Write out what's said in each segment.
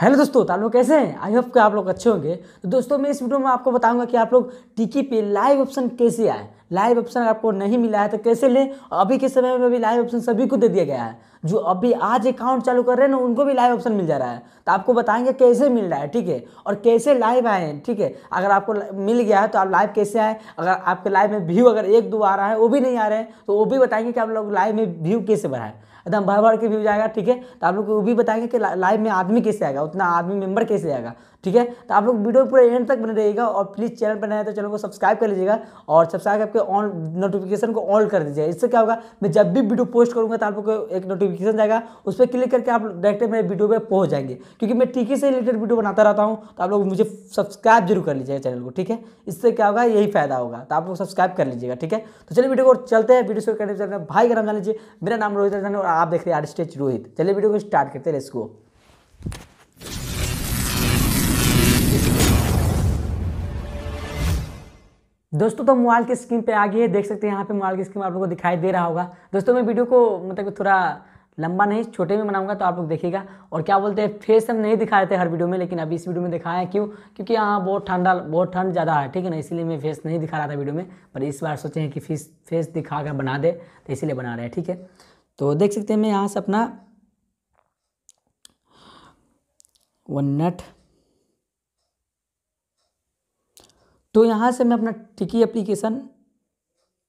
hello दोस्तों तो आप लोग कैसे हैं आई होप कि आप लोग अच्छे होंगे तो दोस्तों मैं इस वीडियो में आपको बताऊंगा कि आप लोग टिकी पे लाइव ऑप्शन कैसे आए लाइव ऑप्शन आपको नहीं मिला है तो कैसे लें अभी के समय में भी लाइव ऑप्शन सभी को दे दिया गया है जो अभी आज अकाउंट चालू कर रहे हैं ना उनको भी लाइव ऑप्शन मिल जा रहा है तो आपको बताएंगे कैसे मिल रहा है ठीक है और कैसे लाइव आए ठीक है अगर आपको मिल गया है तो आप लाइव कैसे आए अगर आपके लाइव में व्यू अगर एक दो आ रहा है वो भी नहीं आ रहे हैं तो वो भी बताएंगे कि आप लोग लाइव में व्यू कैसे बढ़ाएं एकदम भर भर के व्यू जाएगा ठीक है तो आप लोग को भी बताएंगे कि लाइव में आदमी कैसे आएगा उतना आदमी मेंबर कैसे आएगा ठीक है तो आप लोग वीडियो पूरे एंड तक बने रहिएगा और प्लीज़ चैनल पर तो चैनल को सब्सक्राइब कर लीजिएगा और सब्सक्राइब करके ऑन नोटिफिकेशन को ऑल कर दीजिएगा इससे क्या होगा मैं जब भी वीडियो पोस्ट करूँगा तो आप लोग को एक नोटिफिकेशन जाएगा उस पर क्लिक करके आप डायरेक्ट मेरे वीडियो पर पहुँच जाएंगे क्योंकि मैं टीके से रिलेटेड वीडियो बनाता रहता हूँ तो आप लोग मुझे सब्सक्राइब जरूर कर लीजिएगा चैनल को ठीक है इससे क्या होगा यही फायदा होगा तो आप लोग सब्सक्राइब कर लीजिएगा ठीक है तो चलिए वीडियो को चलते हैं वीडियो शुरू करने से अपने भाई का नाम जान लीजिए मेरा नाम रोहित और आप देख रहे हैं स्टेज रोहित चलिए वीडियो को स्टार्ट करते हैं इसको दोस्तों तो मोबाइल की स्क्रीन पे आ गई है देख सकते हैं यहाँ पे मोबाइल की स्क्रीन आप लोगों को दिखाई दे रहा होगा दोस्तों मैं वीडियो को मतलब थोड़ा लंबा नहीं छोटे में बनाऊंगा तो आप लोग देखिएगा और क्या बोलते हैं फेस हम नहीं दिखा थे हर वीडियो में लेकिन अभी इस वीडियो में दिखाए हैं क्यों क्योंकि यहाँ बहुत ठंडा बहुत ठंड ज़्यादा है ठीक है ना इसलिए मैं फेस नहीं दिखा रहा था वीडियो में पर इस बार सोचे हैं कि फेस फेस दिखा कर बना दे तो इसीलिए बना रहे हैं ठीक है तो देख सकते हैं मैं यहाँ से अपना वन नट तो यहाँ से मैं अपना टिकी एप्लीकेशन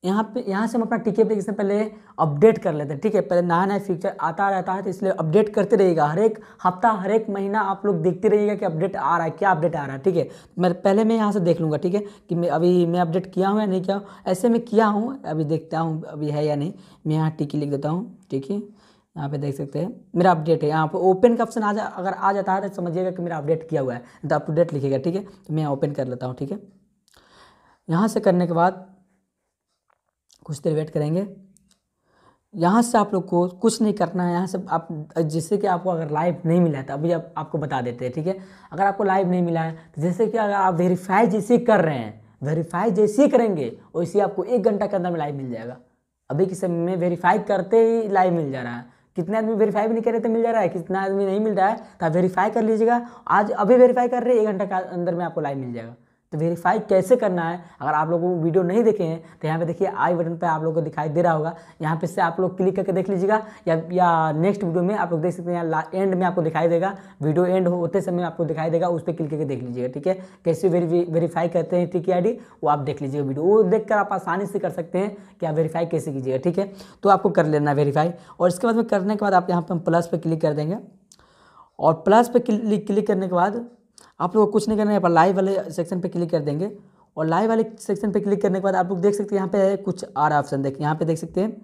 यहाँ पे यहाँ से हम अपना टिकी एप्लीकेशन पहले अपडेट कर लेते हैं ठीक है पहले नया नया फीचर आता रहता है तो इसलिए अपडेट करते रहिएगा हर एक हफ्ता हर एक महीना आप लोग देखते रहिएगा कि अपडेट आ रहा है क्या अपडेट आ रहा है ठीक है मैं पहले मैं यहाँ से देख लूँगा ठीक है कि मैं अभी मैं अपडेट किया हूँ या नहीं किया हूँ ऐसे में किया हूँ अभी देखता हूँ अभी है या नहीं मैं यहाँ टिकी लिख देता हूँ ठीक है यहाँ पे देख सकते हैं मेरा अपडेट है यहाँ पर ओपन का ऑप्शन आ जा अगर आ जाता है तो समझिएगा कि मेरा अपडेट किया हुआ है तो अपडेट लिखेगा ठीक है तो मैं ओपन कर लेता हूँ ठीक है यहाँ से करने के बाद कुछ देर वेट करेंगे यहाँ से आप लोग को कुछ नहीं करना है यहाँ से आप जैसे कि आपको अगर लाइव नहीं मिला है तो अभी आप, आपको बता देते हैं ठीक है अगर आपको लाइव नहीं मिला है तो जैसे कि अगर आप वेरीफाई जैसे कर रहे हैं वेरीफाई जैसे करेंगे वैसे आपको एक घंटा के अंदर में लाइव मिल जाएगा अभी के समय में वेरीफाई करते ही लाइव मिल जा रहा है कितने आदमी वेरीफाई भी नहीं कर रहे तो मिल जा रहा है कितना आदमी नहीं मिल रहा है तो आप वेरीफाई कर लीजिएगा आज अभी वेरीफाई कर रहे हैं एक घंटा के अंदर में आपको लाइव मिल जाएगा तो वेरीफाई कैसे करना है अगर आप लोगों को वीडियो नहीं देखे हैं तो यहाँ पे देखिए आई बटन पे आप लोगों को दिखाई दे रहा होगा यहाँ पे से आप लोग क्लिक करके देख लीजिएगा या या नेक्स्ट वीडियो में आप लोग देख सकते हैं यहाँ एंड में आपको दिखाई देगा वीडियो एंड होते समय आपको दिखाई देगा उस पर क्लिक करके देख लीजिएगा ठीक है कैसे वेरीफाई करते हैं टी आई वो आप देख लीजिएगा वीडियो वो देख आप आसानी से कर सकते हैं कि आप वेरीफाई कैसे कीजिएगा ठीक है तो आपको कर लेना वेरीफाई और इसके बाद में करने के बाद आप यहाँ पर प्लस पर क्लिक कर देंगे और प्लस पर क्लिक करने के बाद आप लोग को कुछ नहीं करना है पर लाइव वाले सेक्शन पे क्लिक कर देंगे और लाइव वाले सेक्शन पे क्लिक करने के बाद आप लोग देख सकते हैं यहाँ पे कुछ आ रहा ऑप्शन देख यहाँ पे देख सकते हैं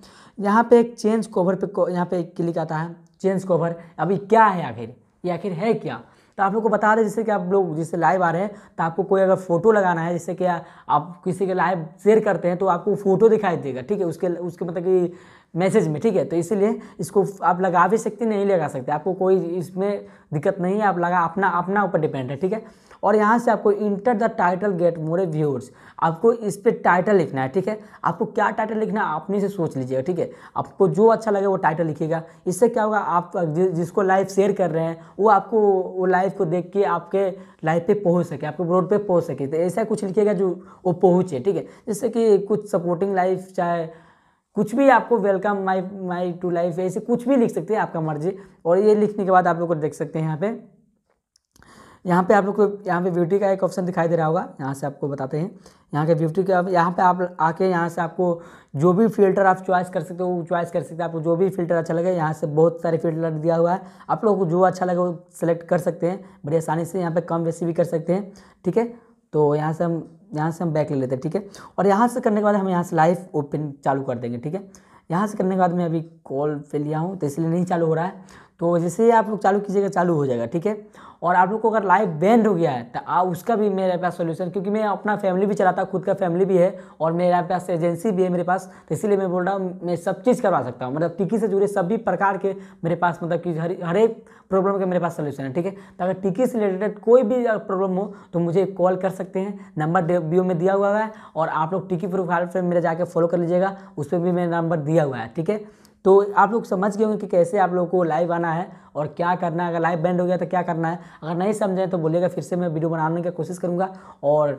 यहाँ पे एक चेंज कवर पे यहाँ पे क्लिक आता है चेंज कवर अभी क्या है आखिर ये आखिर है क्या तो आप लोग को बता रहे जैसे कि आप लोग जैसे लाइव आ रहे हैं तो आपको कोई अगर फोटो लगाना है जैसे कि आप किसी के लाइव शेयर करते हैं तो आपको फोटो दिखाई देगा ठीक है उसके उसके मतलब कि मैसेज में ठीक है तो इसीलिए इसको आप लगा भी सकते नहीं लगा सकते आपको कोई इसमें दिक्कत नहीं है आप लगा अपना अपना ऊपर डिपेंड है ठीक है और यहाँ से आपको enter the title get more viewers आपको इस पर टाइटल लिखना है ठीक है आपको क्या टाइटल लिखना है अपने से सोच लीजिएगा ठीक है आपको जो अच्छा लगे वो टाइटल लिखिएगा इससे क्या होगा आप जिसको लाइव शेयर कर रहे हैं वो आपको वो लाइव को देख के आपके लाइव पे पहुँच सके आपके ब्रोड पे पहुँच सके तो ऐसा कुछ लिखिएगा जो वो पहुँचे ठीक है जैसे कि कुछ सपोर्टिंग लाइफ चाहे कुछ भी आपको welcome my my to life ऐसे कुछ भी लिख सकते हैं आपका मर्जी और ये लिखने के बाद आप लोग को देख सकते हैं यहाँ पे यहाँ पे आप लोग को यहाँ पे ब्यूटी का एक ऑप्शन दिखाई दे रहा होगा यहाँ से आपको बताते हैं यहाँ के ब्यूटी का यहाँ पे आप आके यहाँ से आपको जो भी फिल्टर आप चॉइस कर सकते हो वो चॉइस कर सकते हैं आपको जो भी फिल्टर अच्छा लगे यहाँ से बहुत सारे फिल्टर दिया हुआ है आप लोग को जो अच्छा लगे वो सेलेक्ट कर सकते हैं बड़ी आसानी से यहाँ पर कम वैसी भी कर सकते हैं ठीक है तो यहाँ से हम यहाँ से हम बैक ले लेते हैं ठीक है और यहाँ से करने के बाद हम यहाँ से लाइव ओपन चालू कर देंगे ठीक है यहाँ से करने के बाद मैं अभी कॉल फिर लिया हूँ तो इसलिए नहीं चालू हो रहा है तो जैसे ही आप लोग चालू कीजिएगा चालू हो जाएगा ठीक है और आप लोग को अगर लाइव बैंड हो गया है तो उसका भी मेरे पास सोल्यूशन क्योंकि मैं अपना फैमिली भी चलाता हूँ खुद का फैमिली भी है और मेरे पास एजेंसी भी है मेरे पास तो इसीलिए मैं बोल रहा हूँ मैं सब चीज़ करवा सकता हूँ मतलब टिकी से जुड़े सभी प्रकार के मेरे पास मतलब कि हर हर एक प्रॉब्लम के मेरे पास सोल्यूशन है ठीक है तो अगर टिकी से रिलेटेड कोई भी प्रॉब्लम हो तो मुझे कॉल कर सकते हैं नंबर बी में दिया हुआ है और आप लोग टिकी प्रोफाइल पर मेरा जाकर फॉलो कर लीजिएगा उस पर भी मेरा नंबर दिया हुआ है ठीक है तो आप लोग समझ गए होंगे कि कैसे आप लोग को लाइव आना है और क्या करना है अगर लाइव बैंड हो गया तो क्या करना है अगर नहीं समझें तो बोलेगा फिर से मैं वीडियो बनाने की कोशिश करूँगा और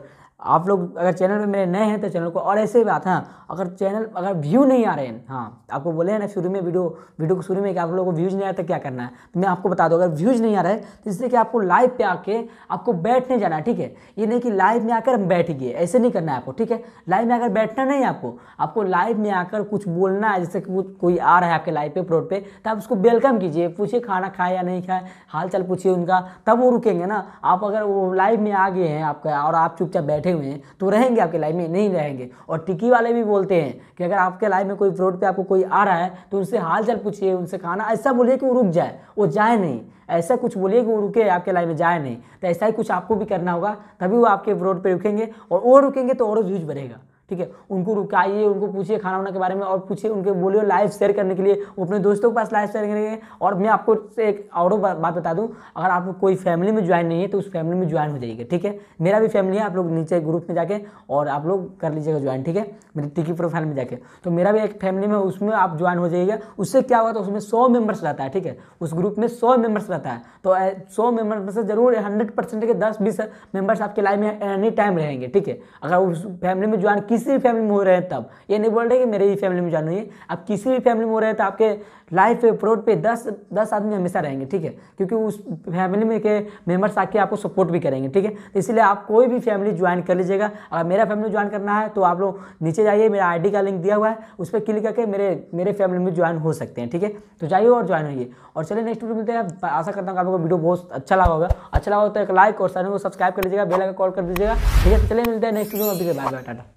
आप लोग अगर चैनल में मेरे नए हैं तो चैनल को और ऐसे ही बात है अगर चैनल अगर व्यू नहीं आ रहे हैं हाँ आपको बोले हैं ना शुरू में वीडियो वीडियो को शुरू में कि आप लोगों को व्यूज़ नहीं आया तो क्या करना है तो मैं आपको बता दूँ अगर व्यूज़ नहीं आ रहा है तो इसलिए कि आपको लाइव पे आके आपको बैठने जाना है ठीक है ये नहीं कि लाइव में आकर हम बैठ गए ऐसे नहीं करना है आपको ठीक है लाइव में आकर बैठना नहीं आपको आपको लाइव में आकर कुछ बोलना है जैसे कि कोई आ रहा है आपके लाइव पे प्रोड पे तो आप उसको वेलकम कीजिए पूछिए खाना खाए या नहीं खाए हाल चाल पूछिए उनका तब वो रुकेंगे ना आप अगर वो लाइव में आ गए हैं आपका और आप चुपचाप बैठे बैठे हुए हैं तो रहेंगे आपके लाइफ में नहीं रहेंगे और टिकी वाले भी बोलते हैं कि अगर आपके लाइफ में कोई रोड पे आपको कोई आ रहा है तो उनसे हाल चाल पूछिए उनसे खाना ऐसा बोलिए कि वो रुक जाए वो जाए नहीं ऐसा कुछ बोलिए कि वो रुके आपके लाइफ में जाए नहीं तो ऐसा ही कुछ आपको भी करना होगा तभी वो आपके रोड पर रुकेंगे और वो रुकेंगे तो और व्यूज बढ़ेगा ठीक है उनको रुकाइए उनको पूछिए खाना वाना के बारे में और पूछिए उनके बोलिए लाइव शेयर करने के लिए वो अपने दोस्तों के पास लाइव शेयर करेंगे और मैं आपको एक और बात बता दूँ अगर आप कोई फैमिली में ज्वाइन नहीं है तो उस फैमिली में ज्वाइन हो जाइएगा ठीक है मेरा भी फैमिली है आप लोग नीचे ग्रुप में जाके और आप लोग कर लीजिएगा ज्वाइन ठीक है मेरी टिकी प्रोफाइल में जाके तो मेरा भी एक फैमिली में उसमें आप ज्वाइन हो जाइएगा उससे क्या होगा तो उसमें सौ मेम्बर्स रहता है ठीक है उस ग्रुप में सौ मेम्बर्स रहता है तो सौ मेम्बर्स में से जरूर हंड्रेड परसेंट के दस बीस मेम्बर्स आपके लाइफ में एनी टाइम रहेंगे ठीक है अगर उस फैमिली में ज्वाइन किस किसी भी फैमिली में हो रहे हैं तब ये नहीं बोल रहे कि मेरे ही फैमिली में जानू है आप किसी भी फैमिली में हो रहे हैं तो आपके लाइफ पे रोड पे दस दस आदमी हमेशा रहेंगे ठीक है क्योंकि उस फैमिली में के मेम्बर्स आके आपको सपोर्ट भी करेंगे ठीक है तो इसलिए आप कोई भी फैमिली ज्वाइन कर लीजिएगा अगर मेरा फैमिली ज्वाइन करना है तो आप लोग नीचे जाइए मेरा आई का लिंक दिया हुआ है उस पर क्लिक करके मेरे मेरे फैमिली में ज्वाइन हो सकते हैं ठीक है तो जाइए और ज्वाइन होइए और चलिए नेक्स्ट वीडियो मिलते हैं आशा करता हूँ आप लोग को वीडियो बहुत अच्छा लगा होगा अच्छा लगा होता तो है एक लाइक और चैनल को सब्सक्राइब कर लीजिएगा बेल आइकन कॉल कर दीजिएगा ठीक है तो चलिए मिलते हैं नेक्स्ट वीडियो में अभी बाय बाय टाटा